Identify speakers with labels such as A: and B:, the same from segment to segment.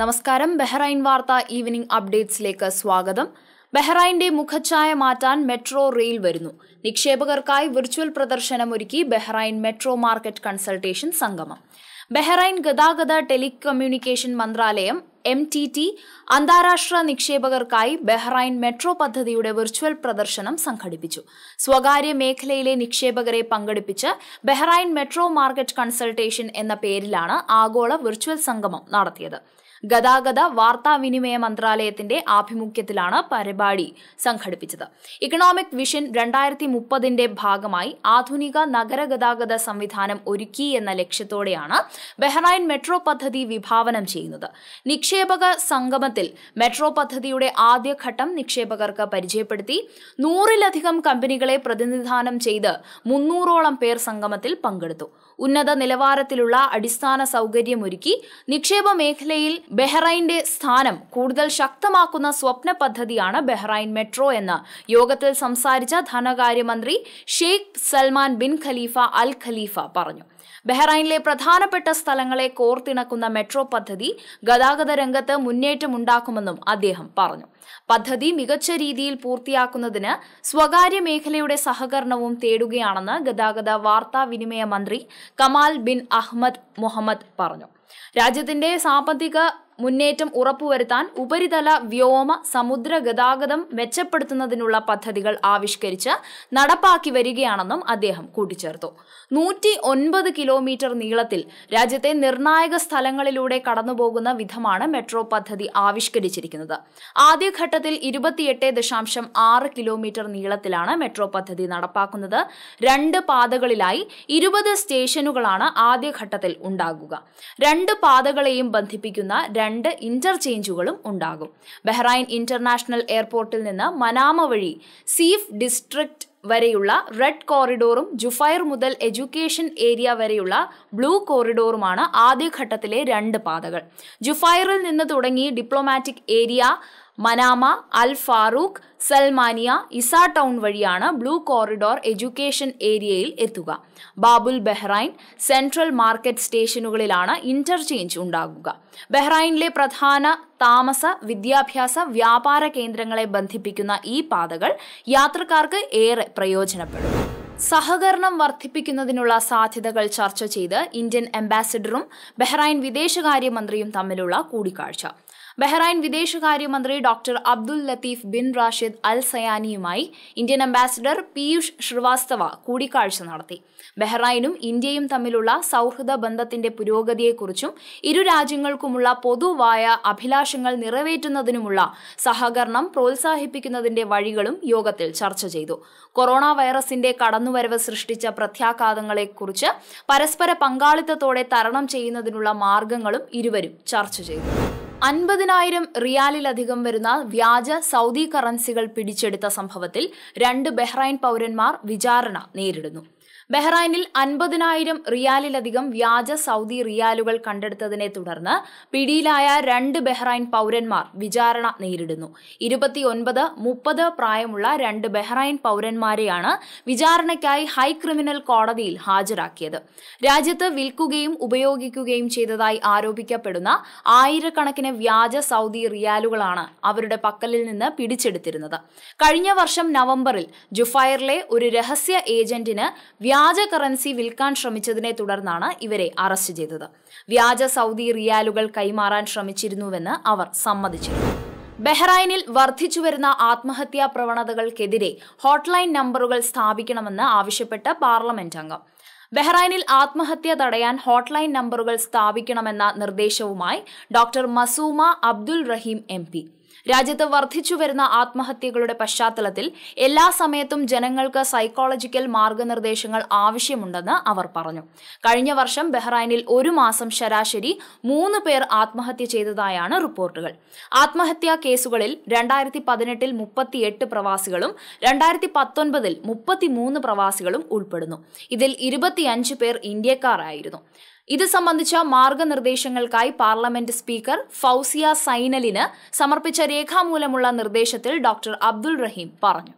A: നമസ്കാരം ബഹ്റൈൻ വാർത്ത ഈവനിംഗ് അപ്ഡേറ്റ്സിലേക്ക് സ്വാഗതം ബഹ്റൈന്റെ മുഖച്ഛായ മാറ്റാൻ മെട്രോ റെയിൽ വരുന്നു നിക്ഷേപകർക്കായി വിർച്വൽ പ്രദർശനം ഒരുക്കി ബഹ്റൈൻ മെട്രോ മാർക്കറ്റ് കൺസൾട്ടേഷൻ സംഗമം ബഹ്റൈൻ ഗതാഗത ടെലികമ്മ്യൂണിക്കേഷൻ മന്ത്രാലയം എം ടി ടി അന്താരാഷ്ട്ര നിക്ഷേപകർക്കായി ബഹ്റൈൻ മെട്രോ പദ്ധതിയുടെ വിർച്വൽ പ്രദർശനം സംഘടിപ്പിച്ചു സ്വകാര്യ മേഖലയിലെ നിക്ഷേപകരെ പങ്കെടുപ്പിച്ച് ബഹ്റൈൻ മെട്രോ മാർക്കറ്റ് കൺസൾട്ടേഷൻ എന്ന പേരിലാണ് ആഗോള വിർച്വൽ സംഗമം നടത്തിയത് ഗതാഗത വാർത്താവിനിമയ മന്ത്രാലയത്തിന്റെ ആഭിമുഖ്യത്തിലാണ് പരിപാടി സംഘടിപ്പിച്ചത് ഇക്കണോമിക് വിഷൻ രണ്ടായിരത്തി മുപ്പതിന്റെ ഭാഗമായി ആധുനിക നഗര സംവിധാനം ഒരുക്കി എന്ന ലക്ഷ്യത്തോടെയാണ് ബഹ്റൈൻ മെട്രോ പദ്ധതി വിഭാവനം ചെയ്യുന്നത് നിക്ഷേപക സംഗമത്തിൽ മെട്രോ പദ്ധതിയുടെ ആദ്യഘട്ടം നിക്ഷേപകർക്ക് പരിചയപ്പെടുത്തി നൂറിലധികം കമ്പനികളെ പ്രതിനിധാനം ചെയ്ത് മുന്നൂറോളം പേർ സംഗമത്തിൽ പങ്കെടുത്തു ഉന്നത നിലവാരത്തിലുള്ള അടിസ്ഥാന സൗകര്യമൊരുക്കി നിക്ഷേപ മേഖലയിൽ ബെഹ്റൈന്റെ സ്ഥാനം കൂടുതൽ ശക്തമാക്കുന്ന സ്വപ്ന പദ്ധതിയാണ് ബെഹ്റൈൻ മെട്രോ എന്ന് യോഗത്തിൽ സംസാരിച്ച ധനകാര്യമന്ത്രി Sheikh Salman bin Khalifa Al Khalifa പറഞ്ഞു ബഹ്റൈനിലെ പ്രധാനപ്പെട്ട സ്ഥലങ്ങളെ കോർത്തിണക്കുന്ന മെട്രോ പദ്ധതി ഗതാഗത രംഗത്ത് മുന്നേറ്റമുണ്ടാക്കുമെന്നും അദ്ദേഹം പറഞ്ഞു പദ്ധതി മികച്ച രീതിയിൽ പൂർത്തിയാക്കുന്നതിന് സ്വകാര്യ മേഖലയുടെ സഹകരണവും തേടുകയാണെന്ന് ഗതാഗത വാർത്താവിനിമയ മന്ത്രി കമാൽ ബിൻ അഹമ്മദ് മുഹമ്മദ് പറഞ്ഞു രാജ്യത്തിന്റെ സാമ്പത്തിക മുന്നേറ്റം ഉറപ്പുവരുത്താൻ ഉപരിതല വ്യോമ സമുദ്ര ഗതാഗതം മെച്ചപ്പെടുത്തുന്നതിനുള്ള പദ്ധതികൾ ആവിഷ്കരിച്ച് നടപ്പാക്കി വരികയാണെന്നും അദ്ദേഹം കൂട്ടിച്ചേർത്തു നൂറ്റി ഒൻപത് കിലോമീറ്റർ നീളത്തിൽ രാജ്യത്തെ നിർണായക സ്ഥലങ്ങളിലൂടെ കടന്നുപോകുന്ന വിധമാണ് മെട്രോ പദ്ധതി ആവിഷ്കരിച്ചിരിക്കുന്നത് ആദ്യഘട്ടത്തിൽ ഇരുപത്തിയെട്ട് ദശാംശം ആറ് കിലോമീറ്റർ നീളത്തിലാണ് മെട്രോ പദ്ധതി നടപ്പാക്കുന്നത് രണ്ട് പാതകളിലായി ഇരുപത് സ്റ്റേഷനുകളാണ് ആദ്യഘട്ടത്തിൽ ഉണ്ടാകുക രണ്ട് പാതകളെയും ബന്ധിപ്പിക്കുന്ന രണ്ട് ഇന്റർചേഞ്ചുകളും ഉണ്ടാകും ബഹ്റൈൻ ഇന്റർനാഷണൽ എയർപോർട്ടിൽ നിന്ന് മനാമ വഴി സീഫ് ഡിസ്ട്രിക്ട് വരെയുള്ള റെഡ് കോറിഡോറും ജുഫൈർ മുതൽ എഡ്യൂക്കേഷൻ ഏരിയ വരെയുള്ള ബ്ലൂ കോറിഡോറുമാണ് ആദ്യഘട്ടത്തിലെ രണ്ട് പാതകൾ ജുഫൈറിൽ നിന്ന് തുടങ്ങി diplomatic area Manama Al Farooq Salmaniya Isa town വഴിയാണ് ബ്ലൂ കോറിഡോർ എഡ്യൂക്കേഷൻ ഏരിയയിൽ എത്തുക ബാബുൽ ബെഹ്റൈൻ സെൻട്രൽ മാർക്കറ്റ് സ്റ്റേഷനുകളിലാണ് ഇന്റർചേഞ്ച് ഉണ്ടാകുക ബെഹ്റൈനിലെ പ്രധാന താമസ വിദ്യാഭ്യാസ വ്യാപാര കേന്ദ്രങ്ങളെ ബന്ധിപ്പിക്കുന്ന ഈ പാതകൾ യാത്രക്കാർക്ക് ഏറെ പ്രയോജനപ്പെടും സഹകരണം വർദ്ധിപ്പിക്കുന്നതിനുള്ള സാധ്യതകൾ ചർച്ച ചെയ്ത് ഇന്ത്യൻ അംബാസിഡറും ബഹ്റൈൻ വിദേശകാര്യമന്ത്രിയും തമ്മിലുള്ള കൂടിക്കാഴ്ച ബഹ്റൈൻ വിദേശകാര്യമന്ത്രി doctor Abdul Latif bin Rashid Al സയാനിയുമായി ഇന്ത്യൻ അംബാസിഡർ പീയൂഷ് ശ്രീവാസ്തവ കൂടിക്കാഴ്ച നടത്തി ബഹ്റൈനും ഇന്ത്യയും തമ്മിലുള്ള സൗഹൃദ ബന്ധത്തിന്റെ പുരോഗതിയെക്കുറിച്ചും ഇരു രാജ്യങ്ങൾക്കുമുള്ള പൊതുവായ അഭിലാഷങ്ങൾ നിറവേറ്റുന്നതിനുമുള്ള സഹകരണം പ്രോത്സാഹിപ്പിക്കുന്നതിന്റെ വഴികളും യോഗത്തിൽ ചർച്ച ചെയ്തു കൊറോണ വൈറസിന്റെ കടന്നുവരവ് സൃഷ്ടിച്ച പ്രത്യാഘാതങ്ങളെക്കുറിച്ച് പരസ്പര പങ്കാളിത്തത്തോടെ തരണം ചെയ്യുന്നതിനുള്ള മാർഗങ്ങളും ഇരുവരും ചർച്ച ചെയ്തു അൻപതിനായിരം റിയാലിലധികം വരുന്ന വ്യാജ സൗദി കറൻസികൾ പിടിച്ചെടുത്ത സംഭവത്തിൽ രണ്ട് ബഹ്റൈൻ പൗരന്മാർ വിചാരണ നേരിടുന്നു ബഹ്റൈനിൽ അൻപതിനായിരം റിയാലിലധികം വ്യാജ സൗദി റിയാലുകൾ കണ്ടെടുത്തതിനെ തുടർന്ന് പിടിയിലായ രണ്ട് ബഹ്റൈൻ പൗരന്മാർ വിചാരണ നേരിടുന്നു ഇരുപത്തിയൊൻപത് മുപ്പത് പ്രായമുള്ള രണ്ട് ബഹ്റൈൻ പൗരന്മാരെയാണ് വിചാരണയ്ക്കായി ഹൈ ക്രിമിനൽ കോടതിയിൽ ഹാജരാക്കിയത് രാജ്യത്ത് വിൽക്കുകയും ഉപയോഗിക്കുകയും ചെയ്തതായി ആരോപിക്കപ്പെടുന്ന ആയിരക്കണക്കിന് വ്യാജ സൗദി റിയാലുകളാണ് അവരുടെ പക്കലിൽ നിന്ന് പിടിച്ചെടുത്തിരുന്നത് കഴിഞ്ഞ വർഷം നവംബറിൽ ജുഫൈറിലെ ഒരു രഹസ്യ ഏജന്റിന് വ്യാജ വ്യാജ കറൻസി വിൽക്കാൻ ശ്രമിച്ചതിനെ തുടർന്നാണ് ഇവരെ അറസ്റ്റ് ചെയ്തത് വ്യാജ സൗദി റിയാലുകൾ കൈമാറാൻ ശ്രമിച്ചിരുന്നുവെന്ന് അവർ സമ്മതിച്ചിരുന്നു ബഹ്റൈനിൽ വർദ്ധിച്ചുവരുന്ന ആത്മഹത്യാ പ്രവണതകൾക്കെതിരെ ഹോട്ട്ലൈൻ നമ്പറുകൾ സ്ഥാപിക്കണമെന്ന് ആവശ്യപ്പെട്ട് പാർലമെന്റ് അംഗം ബഹ്റൈനിൽ ആത്മഹത്യ തടയാൻ ഹോട്ട്ലൈൻ നമ്പറുകൾ സ്ഥാപിക്കണമെന്ന നിർദ്ദേശവുമായി doctor Masooma Abdul Raheem M രാജ്യത്ത് വർദ്ധിച്ചുവരുന്ന ആത്മഹത്യകളുടെ പശ്ചാത്തലത്തിൽ എല്ലാ സമയത്തും ജനങ്ങൾക്ക് സൈക്കോളജിക്കൽ മാർഗനിർദ്ദേശങ്ങൾ ആവശ്യമുണ്ടെന്ന് അവർ പറഞ്ഞു കഴിഞ്ഞ വർഷം ബഹ്റൈനിൽ ഒരു മാസം ശരാശരി മൂന്ന് പേർ ആത്മഹത്യ ചെയ്തതായാണ് റിപ്പോർട്ടുകൾ ആത്മഹത്യാ കേസുകളിൽ രണ്ടായിരത്തി പതിനെട്ടിൽ മുപ്പത്തിയെട്ട് പ്രവാസികളും രണ്ടായിരത്തി പത്തൊൻപതിൽ മുപ്പത്തിമൂന്ന് പ്രവാസികളും ഉൾപ്പെടുന്നു ഇതിൽ ഇരുപത്തിയഞ്ച് പേർ ഇന്ത്യക്കാരായിരുന്നു ഇത് സംബന്ധിച്ച മാർഗനിർദ്ദേശങ്ങൾക്കായി പാർലമെന്റ് സ്പീക്കർ ഫൗസിയ സൈനലിന് സമർപ്പിച്ച രേഖാമൂലമുള്ള നിർദ്ദേശത്തിൽ ഡോക്ടർ അബ്ദുൾ റഹീം പറഞ്ഞു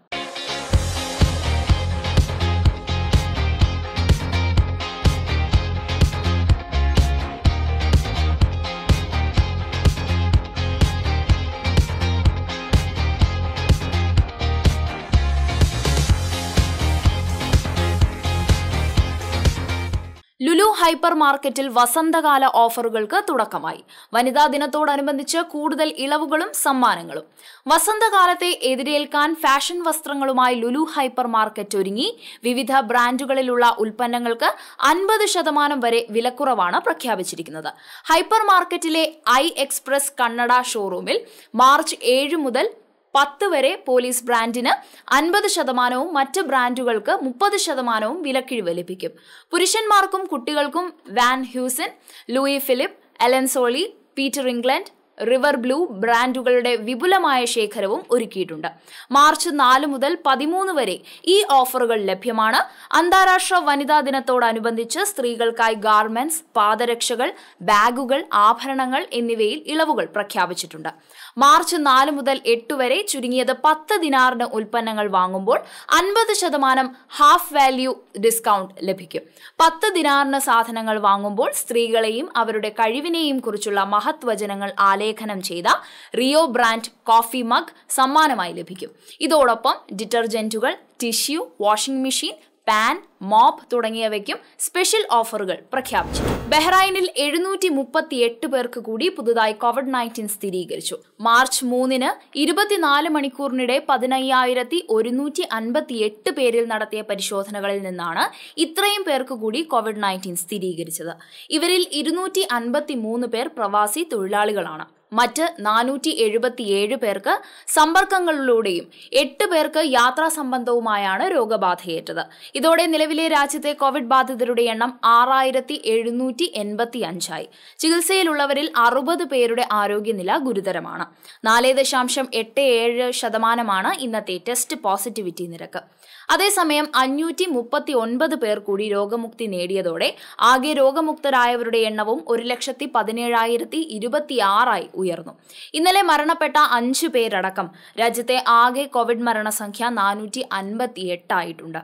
A: ഹൈപ്പർ മാർക്കറ്റിൽ വസന്തകാല ഓഫറുകൾക്ക് തുടക്കമായി വനിതാ ദിനത്തോടനുബന്ധിച്ച് കൂടുതൽ ഇളവുകളും സമ്മാനങ്ങളും വസന്തകാലത്തെ എതിരേൽക്കാൻ ഫാഷൻ വസ്ത്രങ്ങളുമായി ലുലു ഹൈപ്പർ മാർക്കറ്റ് ഒരുങ്ങി വിവിധ ബ്രാൻഡുകളിലുള്ള ഉൽപ്പന്നങ്ങൾക്ക് അൻപത് ശതമാനം വരെ വിലക്കുറവാണ് പ്രഖ്യാപിച്ചിരിക്കുന്നത് ഹൈപ്പർ മാർക്കറ്റിലെ ഐ എക്സ്പ്രസ് കണ്ണട ഷോറൂമിൽ മാർച്ച് ഏഴ് മുതൽ പത്ത് വരെ പോലീസ് ബ്രാൻഡിന് അൻപത് ശതമാനവും മറ്റ് ബ്രാൻഡുകൾക്ക് മുപ്പത് ശതമാനവും വിലക്കിഴിവ് ലഭിക്കും പുരുഷന്മാർക്കും കുട്ടികൾക്കും Van Heusen Louis Philippe Allen Solly Peter England River Blue ബ്രാൻഡുകളുടെ വിപുലമായ ശേഖരവും ഒരുക്കിയിട്ടുണ്ട് മാർച്ച് നാല് മുതൽ പതിമൂന്ന് വരെ ഈ ഓഫറുകൾ ലഭ്യമാണ് അന്താരാഷ്ട്ര വനിതാ ദിനത്തോടനുബന്ധിച്ച് സ്ത്രീകൾക്കായി ഗാർമെന്റ്സ് പാദരക്ഷകൾ ബാഗുകൾ ആഭരണങ്ങൾ എന്നിവയിൽ ഇളവുകൾ പ്രഖ്യാപിച്ചിട്ടുണ്ട് മാർച്ച് നാല് മുതൽ എട്ട് വരെ ചുരുങ്ങിയത് പത്ത് ദിനാറിന് ഉൽപ്പന്നങ്ങൾ വാങ്ങുമ്പോൾ അൻപത് ശതമാനം ഹാഫ് വാല്യൂ ഡിസ്കൗണ്ട് ലഭിക്കും പത്ത് ദിനാറിന് സാധനങ്ങൾ വാങ്ങുമ്പോൾ സ്ത്രീകളെയും അവരുടെ കഴിവിനെയും കുറിച്ചുള്ള മഹത്വചനങ്ങൾ ആലോചിക്കും ആലേഖനം ചെയ്ത റിയോ ബ്രാൻഡ് കോഫി മഗ് സമ്മാനമായി ലഭിക്കും ഇതോടൊപ്പം ഡിറ്റർജൻറ്റുകൾ tissue washing machine pan mop തുടങ്ങിയവയ്ക്കും സ്പെഷ്യൽ ഓഫറുകൾ പ്രഖ്യാപിച്ചു ബഹ്റൈനിൽ എഴുന്നൂറ്റി മുപ്പത്തി എട്ട് പേർക്ക് കൂടി പുതുതായി കോവിഡ് നയൻറ്റീൻ സ്ഥിരീകരിച്ചു മാർച്ച് മൂന്നിന് ഇരുപത്തിനാല് മണിക്കൂറിനിടെ പതിനയ്യായിരത്തി ഒരുന്നൂറ്റി അൻപത്തി എട്ട് പേരിൽ നടത്തിയ പരിശോധനകളിൽ നിന്നാണ് ഇത്രയും പേർക്ക് കൂടി കോവിഡ് നയൻറ്റീൻ സ്ഥിരീകരിച്ചത് ഇവരിൽ ഇരുന്നൂറ്റി അൻപത്തി മൂന്ന് പേർ പ്രവാസി തൊഴിലാളികളാണ് മറ്റ് നാനൂറ്റി എഴുപത്തിയേഴ് പേർക്ക് സമ്പർക്കങ്ങളിലൂടെയും എട്ട് പേർക്ക് യാത്രാ സംബന്ധവുമായാണ് രോഗബാധയേറ്റത് ഇതോടെ നിലവിലെ രാജ്യത്തെ കോവിഡ് ബാധിതരുടെ എണ്ണം ആറായിരത്തി എഴുന്നൂറ്റി എൺപത്തി അഞ്ചായി ചികിത്സയിലുള്ളവരിൽ അറുപത് പേരുടെ ആരോഗ്യനില ഗുരുതരമാണ് നാല് ദശാംശം എട്ട് ഏഴ് ശതമാനമാണ് ഇന്നത്തെ ടെസ്റ്റ് പോസിറ്റിവിറ്റി നിരക്ക് അതേസമയം അഞ്ഞൂറ്റി മുപ്പത്തി ഒൻപത് പേർ കൂടി രോഗമുക്തി നേടിയതോടെ ആകെ രോഗമുക്തരായവരുടെ എണ്ണവും ഒരു ലക്ഷത്തി പതിനേഴായിരത്തി ഇരുപത്തിയാറായി ഉയർന്നു ഇന്നലെ മരണപ്പെട്ട അഞ്ച് പേരടക്കം രാജ്യത്തെ ആകെ കോവിഡ് മരണസംഖ്യ നാനൂറ്റി അൻപത്തി എട്ടായിട്ടുണ്ട്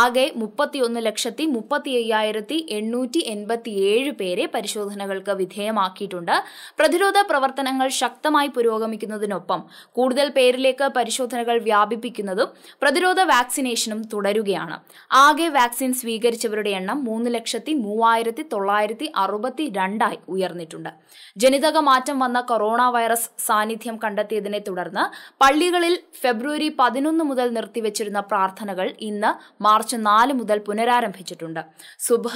A: ആകെ മുപ്പത്തിയൊന്ന് ലക്ഷത്തി മുപ്പത്തി അയ്യായിരത്തി എണ്ണൂറ്റി ഏഴ് പേരെ പരിശോധനകൾക്ക് വിധേയമാക്കിയിട്ടുണ്ട് പ്രതിരോധ പ്രവർത്തനങ്ങൾ ശക്തമായി പുരോഗമിക്കുന്നതിനൊപ്പം കൂടുതൽ പേരിലേക്ക് പരിശോധനകൾ വ്യാപിപ്പിക്കുന്നതും പ്രതിരോധ വാക്സിനേഷൻ വാക്സിനേഷനും തുടരുകയാണ് ആകെ വാക്സിൻ സ്വീകരിച്ചവരുടെ എണ്ണം മൂന്ന് ലക്ഷത്തി മൂവായിരത്തി തൊള്ളായിരത്തി അറുപത്തി രണ്ടായി ഉയർന്നിട്ടുണ്ട് ജനിതക മാറ്റം വന്ന കൊറോണ വൈറസ് സാന്നിധ്യം കണ്ടെത്തിയതിനെ തുടർന്ന് പള്ളികളിൽ ഫെബ്രുവരി പതിനൊന്ന് മുതൽ നിർത്തിവച്ചിരുന്ന പ്രാർത്ഥനകൾ ഇന്ന് മാർച്ച് നാല് മുതൽ പുനരാരംഭിച്ചിട്ടുണ്ട് സുബ്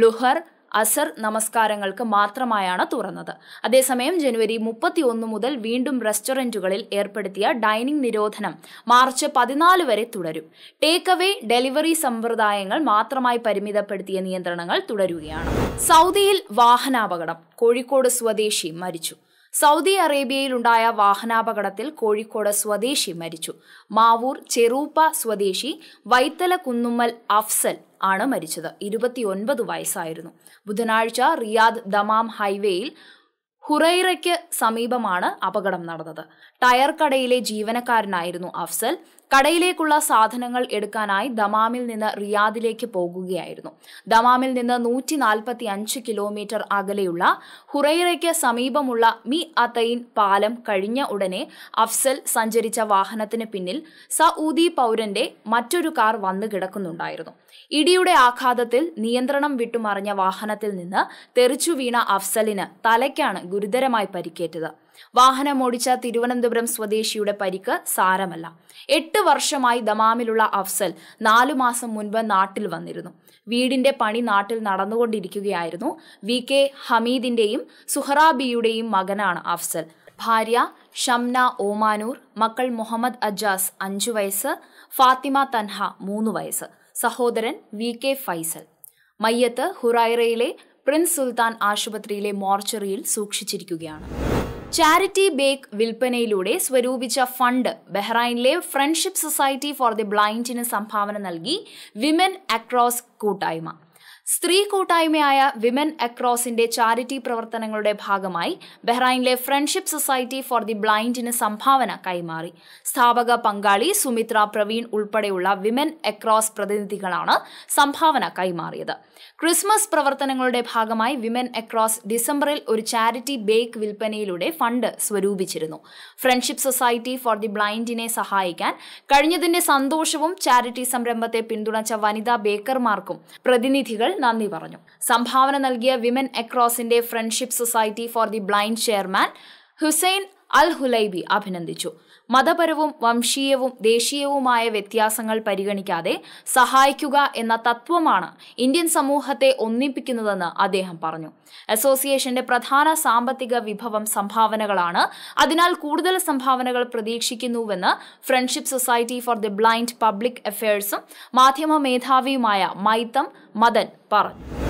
A: ലുഹർ അസർ നമസ്കാരങ്ങൾക്ക് മാത്രമായാണ് തുറന്നത് അതേസമയം ജനുവരി മുപ്പത്തി ഒന്ന് മുതൽ വീണ്ടും റെസ്റ്റോറൻറ്റുകളിൽ ഏർപ്പെടുത്തിയ ഡൈനിംഗ് നിരോധനം മാർച്ച് പതിനാല് വരെ തുടരും ടേക്ക് അവേ ഡെലിവറി സമ്പ്രദായങ്ങൾ മാത്രമായി പരിമിതപ്പെടുത്തിയ നിയന്ത്രണങ്ങൾ തുടരുകയാണ് സൗദിയിൽ വാഹനാപകടം കോഴിക്കോട് സ്വദേശി മരിച്ചു സൗദി അറേബ്യയിലുണ്ടായ വാഹനാപകടത്തിൽ കോഴിക്കോട് സ്വദേശി മരിച്ചു മാവൂർ ചെറൂപ്പ സ്വദേശി വൈത്തല കുന്നുമ്മൽ അഫ്സൽ ആണ് മരിച്ചത് ഇരുപത്തിയൊൻപത് വയസ്സായിരുന്നു ബുധനാഴ്ച റിയാദ് ദമാം ഹൈവേയിൽ ഹുറൈറയ്ക്ക് സമീപമാണ് അപകടം നടന്നത് ടയർ കടയിലെ ജീവനക്കാരനായിരുന്നു അഫ്സൽ കടയിലേക്കുള്ള സാധനങ്ങൾ എടുക്കാനായി ദമാമിൽ നിന്ന് റിയാദിലേക്ക് പോകുകയായിരുന്നു ദമാമിൽ നിന്ന് നൂറ്റി നാൽപ്പത്തി അഞ്ച് കിലോമീറ്റർ അകലെയുള്ള ഹുറൈറയ്ക്ക് സമീപമുള്ള മി അതൈൻ പാലം കഴിഞ്ഞ ഉടനെ അഫ്സൽ സഞ്ചരിച്ച വാഹനത്തിന് പിന്നിൽ സഊദി പൗരന്റെ മറ്റൊരു കാർ വന്നു കിടക്കുന്നുണ്ടായിരുന്നു ഇടിയുടെ ആഘാതത്തിൽ നിയന്ത്രണം വിട്ടുമറിഞ്ഞ വാഹനത്തിൽ നിന്ന് തെറിച്ചു വീണ അഫ്സലിന് തലയ്ക്കാണ് ഗുരുതരമായി പരിക്കേറ്റത് വാഹനമോടിച്ച തിരുവനന്തപുരം സ്വദേശിയുടെ പരിക്ക് സാരമല്ല എട്ട് വർഷമായി ദമാമിലുള്ള അഫ്സൽ നാലു മാസം മുൻപ് നാട്ടിൽ വന്നിരുന്നു വീടിന്റെ പണി നാട്ടിൽ നടന്നുകൊണ്ടിരിക്കുകയായിരുന്നു വി കെ ഹമീദിന്റെയും സുഹറാബിയുടെയും മകനാണ് അഫ്സൽ ഭാര്യ ഷംന ഓമാനൂർ മക്കൾ മുഹമ്മദ് അജാസ് അഞ്ചു വയസ്സ് ഫാത്തിമ തൻഹ മൂന്ന് വയസ്സ് സഹോദരൻ വി കെ ഫൈസൽ മയ്യത്ത് ഹുറൈറയിലെ പ്രിൻസ് സുൽത്താൻ ആശുപത്രിയിലെ മോർച്ചറിയിൽ സൂക്ഷിച്ചിരിക്കുകയാണ് ചാരിറ്റി ബേക്ക് വിൽപ്പനയിലൂടെ സ്വരൂപിച്ച ഫണ്ട് ബഹ്റൈനിലെ ഫ്രണ്ട്ഷിപ്പ് സൊസൈറ്റി ഫോർ ദി ബ്ലൈൻഡിന് സംഭാവന നൽകി വിമൻ അക്രോസ് കൂട്ടായ്മ സ്ത്രീ കൂട്ടായ്മയായ വിമൻ അക്രോസിന്റെ ചാരിറ്റി പ്രവർത്തനങ്ങളുടെ ഭാഗമായി ബഹ്റൈനിലെ ഫ്രണ്ട്ഷിപ്പ് സൊസൈറ്റി ഫോർ ദി ബ്ലൈൻഡിന് സംഭാവന കൈമാറി സ്ഥാപക പങ്കാളി സുമിത്ര പ്രവീൺ ഉൾപ്പെടെയുള്ള വിമൻ അക്രോസ് പ്രതിനിധികളാണ് സംഭാവന കൈമാറിയത് ക്രിസ്മസ് പ്രവർത്തനങ്ങളുടെ ഭാഗമായി വിമൻ അക്രോസ് ഡിസംബറിൽ ഒരു ചാരിറ്റി ബേക്ക് വിൽപ്പനയിലൂടെ ഫണ്ട് സ്വരൂപിച്ചിരുന്നു ഫ്രണ്ട്ഷിപ്പ് സൊസൈറ്റി ഫോർ ദി ബ്ലൈൻഡിനെ സഹായിക്കാൻ കഴിഞ്ഞതിന്റെ സന്തോഷവും ചാരിറ്റി സംരംഭത്തെ പിന്തുണച്ച വനിതാ ബേക്കർമാർക്കും പ്രതിനിധികൾ നന്ദി പറഞ്ഞു സംഭാവന നൽകിയ വിമൻ അക്രോസിന്റെ friendship society for the blind chairman Hussain Al Hulaibi അഭിനന്ദിച്ചു മതപരവും വംശീയവും ദേശീയവുമായ വ്യത്യാസങ്ങൾ പരിഗണിക്കാതെ സഹായിക്കുക എന്ന തത്വമാണ് ഇന്ത്യൻ സമൂഹത്തെ ഒന്നിപ്പിക്കുന്നതെന്ന് അദ്ദേഹം പറഞ്ഞു അസോസിയേഷന്റെ പ്രധാന സാമ്പത്തിക വിഭവം സംഭാവനകളാണ് അതിനാൽ കൂടുതൽ സംഭാവനകൾ പ്രതീക്ഷിക്കുന്നുവെന്ന് friendship society for the blind public അഫയേഴ്സും മാധ്യമ മേധാവിയുമായ മൈത്തം മദൻ പറഞ്ഞു